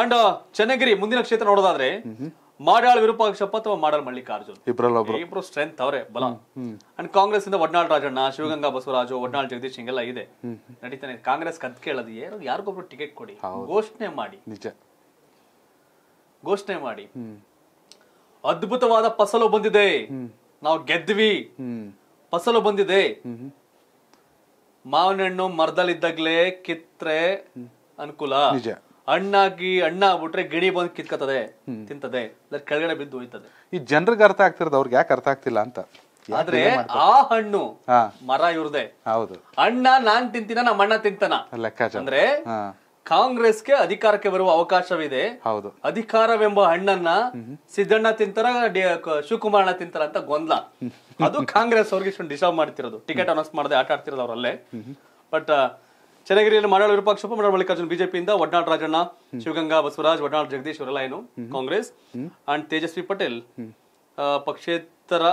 and Channagiri ಮುಂದಿನ ಕ್ಷೇತ್ರ ನೋಡೋದಾದ್ರೆ ಮಾಡಾಳ್ ವಿರೂಪಾಕ್ಷಪ್ಪ ಅಥವಾ ಮಾಡಾಳ್ ಮಲ್ಲಿಕಾರ್ಜುನ್ ಇಬ್ರು ಸ್ಟ್ರೆಂತ್ ಅವರೇ ಬಲ ಅಂಡ್ ಕಾಂಗ್ರೆಸ್ ಇಂದ ಒಡ್ನಾಳ್ ರಾಜಣ್ಣ ಶಿವಗಂಗಾ ಬಸವರಾಜು ಒಡ್ನಾಳ್ ಜಗದೀಶ್ ಎಲ್ಲ ಇದೆ ನಡೀತಾನೆ ಕಾಂಗ್ರೆಸ್ ಕದ್ ಕೇಳದು ಯಾರು ಯಾರಿಗೊಬ್ರು ಟಿಕೆಟ್ ಕೊಡಿ ಘೋಷಣೆ ಮಾಡಿ ನಿಜ ಘೋಷಣೆ ಮಾಡಿ ಅದ್ಭುತವಾದ ಫಸಲು ಬಂದಿದೆ ನಾವು ಗೆದ್ವಿ ಫಸಲು ಬಂದಿದೆ ಮಾವಿನ ಹಣ್ಣು ಮರದಲ್ಲಿದ್ದಾಗ್ಲೇ ಕಿತ್ರೆ ಅನುಕೂಲ ನಿಜ ಹಣ್ಣಾಗಿ ಅಣ್ಣ ಆಗ್ಬಿಟ್ರೆ ಗಿಣಿ ಬಂದು ಕಿತ್ಕತ್ತದೆ ತಿಂತದೆ ಕೆಳಗಡೆ ಬಿದ್ದು ಹೋಯ್ತದೆ ಈ ಜನರಿಗೆ ಅರ್ಥ ಆಗ್ತಿರೋದು ಅವ್ರಿಗೆ ಯಾಕೆ ಅರ್ಥ ಆಗ್ತಿಲ್ಲ ಅಂತ ಆದ್ರೆ ಆ ಹಣ್ಣು ಮರ ಇವ್ರದೆ ಹೌದು ಅಣ್ಣ ನಾನ್ ತಿಂತೀನ ನಮ್ಮ ಅಣ್ಣ ತಿಂತಾನ ಅಂದ್ರೆ ಕಾಂಗ್ರೆಸ್ಗೆ ಅಧಿಕಾರಕ್ಕೆ ಬರುವ ಅವಕಾಶವಿದೆ ಹೌದು ಅಧಿಕಾರವೆಂಬ ಹಣ್ಣನ್ನ ಸಿದ್ದಣ್ಣ ತಿಂತಾರ ಅಣ್ಣ ತಿಂತಾರ ಅಂತ ಗೊಂದಲ ಅದು ಕಾಂಗ್ರೆಸ್ ಅವ್ರಿಗೆ ಇಷ್ಟೊಂದು ಡಿಸರ್ವ್ ಮಾಡ್ತಿರೋದು ಟಿಕೆಟ್ ಅನೌನ್ಸ್ ಮಾಡದೆ ಆಟ ಆಡ್ತಿರೋದು ಅವರಲ್ಲೇ ಬಟ್ ಚನ್ನಗಿರಿಯಲ್ಲಿ ಮರಳ ವಿರೂಪಾಕ್ಷಪ್ಪ ಮರಾಳ ಮಲ್ಲಿಕಾರ್ಜುನ್ ಬಿಜೆಪಿಯಿಂದ ಒಡ್ನಾಡ್ ರಾಜಣ್ಣ ಶಿವಗಂಗಾ ಬಸವರಾಜ್ ಒಡ್ನಾಡ್ ಜಗದೀಶ್ ಇವರೆಲ್ಲ ಏನು ಕಾಂಗ್ರೆಸ್ ಅಂಡ್ ತೇಜಸ್ವಿ ಪಟೇಲ್ ಪಕ್ಷೇತರ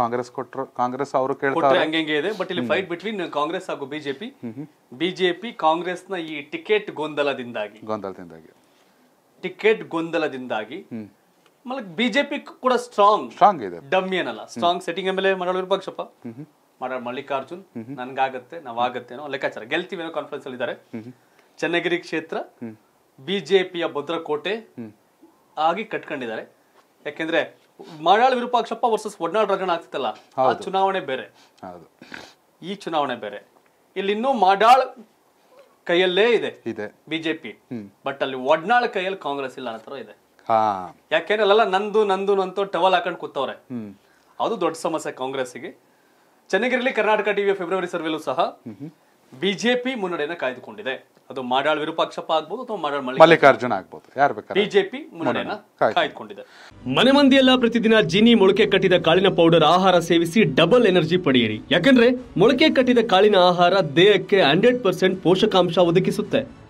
ಕಾಂಗ್ರೆಸ್ ಕೊಟ್ಟರು ಕಾಂಗ್ರೆಸ್ ಅವರು ಕೇಳ್ತಾರೆ ಹಂಗೆ ಇದೆ ಬಟ್ ಇಲ್ಲಿ ಫೈಟ್ ಬಿಟ್ವೀನ್ ಕಾಂಗ್ರೆಸ್ ಹಾಗೂ ಬಿಜೆಪಿ ಬಿಜೆಪಿ ಕಾಂಗ್ರೆಸ್ ನ ಈ ಟಿಕೆಟ್ ಗೊಂದಲದಿಂದಾಗಿ ಗೊಂದಲದಿಂದಾಗಿ ಟಿಕೆಟ್ ಗೊಂದಲದಿಂದಾಗಿ ಬಿಜೆಪಿ ಕೂಡ ಸ್ಟ್ರಾಂಗ್ ಸ್ಟ್ರಾಂಗ್ ಇದೆ ಡಮ್ಮಿ ಏನಲ್ಲ strong setting M L A ಮರ ಮಲ್ಲಿಕಾರ್ಜುನ್ ನನ್ಗಾಗತ್ತೆ ನಾವ್ ಲೆಕ್ಕಾಚಾರ ಗೆಲ್ತೀವಿ ಕಾನ್ಫರೆನ್ಸ್ ಕಾನ್ಫರೆನ್ಸ್ ಅಲ್ಲಿ ಚನ್ನಗಿರಿ ಕ್ಷೇತ್ರ ಬಿಜೆಪಿಯ ಭದ್ರಕೋಟೆ ಆಗಿ ಕಟ್ಕೊಂಡಿದ್ದಾರೆ ಯಾಕೆಂದ್ರೆ ಮಾಡಾಳ್ ವಿರೂಪಾಕ್ಷಪ್ಪ ವರ್ಸಸ್ ಒಡ್ನಾಳ್ ರಾಜಣ್ಣ ಆಗ್ತಿತ್ತಲ್ಲ ಆ ಚುನಾವಣೆ ಬೇರೆ ಈ ಚುನಾವಣೆ ಬೇರೆ ಇಲ್ಲಿ ಇನ್ನೂ ಮಾಡಾಳ್ ಕೈಯಲ್ಲೇ ಇದೆ ಇದೆ ಬಿಜೆಪಿ ಬಟ್ ಅಲ್ಲಿ ಒಡ್ನಾಳ್ ಕೈಯಲ್ಲಿ ಕಾಂಗ್ರೆಸ್ ಇಲ್ಲ ಅನ್ನೋ ಇದೆ ಯಾಕೆಂದ್ರೆ ಅಲ್ಲ ನಂದು ನಂದು ಅಂತೂ ಟವಲ್ ಹಾಕೊಂಡು ಕೂತವ್ರೆ ಅದು ದೊಡ್ಡ ಸಮಸ್ಯೆ ಕಾಂಗ್ರೆಸ್ಗೆ ಚೆನ್ನಾಗಿರಲಿ ಕರ್ನಾಟಕ ಟಿವಿಯ ಫೆಬ್ರವರಿ ಸರ್ವೆಲ್ಲೂ ಸಹ ಬಿಜೆಪಿ ಮುನ್ನಡೆಯನ್ನ ಕಾಯ್ದುಕೊಂಡಿದೆ ಅದು ಮಾಡಾಳ್ ವಿರೂಪಾಕ್ಷಪ್ಪ ಆಗ್ಬಹುದು ಅಥವಾ ಮಾಡಾಳ್ ಮಲ್ಲಿಕಾರ್ಜುನ ಆಗ್ಬಹುದು ಯಾರು ಬಿಜೆಪಿ ಮುನ್ನಡೆಯನ್ನ ಕಾಯ್ದುಕೊಂಡಿದೆ ಮನೆ ಮಂದಿಯೆಲ್ಲ ಪ್ರತಿದಿನ ಜಿನಿ ಮೊಳಕೆ ಕಟ್ಟಿದ ಕಾಳಿನ ಪೌಡರ್ ಆಹಾರ ಸೇವಿಸಿ ಡಬಲ್ ಎನರ್ಜಿ ಪಡೆಯಿರಿ ಯಾಕಂದ್ರೆ ಮೊಳಕೆ ಕಟ್ಟಿದ ಕಾಳಿನ ಆಹಾರ ದೇಹಕ್ಕೆ ಹಂಡ್ರೆಡ್ ಪರ್ಸೆಂಟ್ ಪೋಷಕಾಂಶ ಒದಗಿಸುತ್ತೆ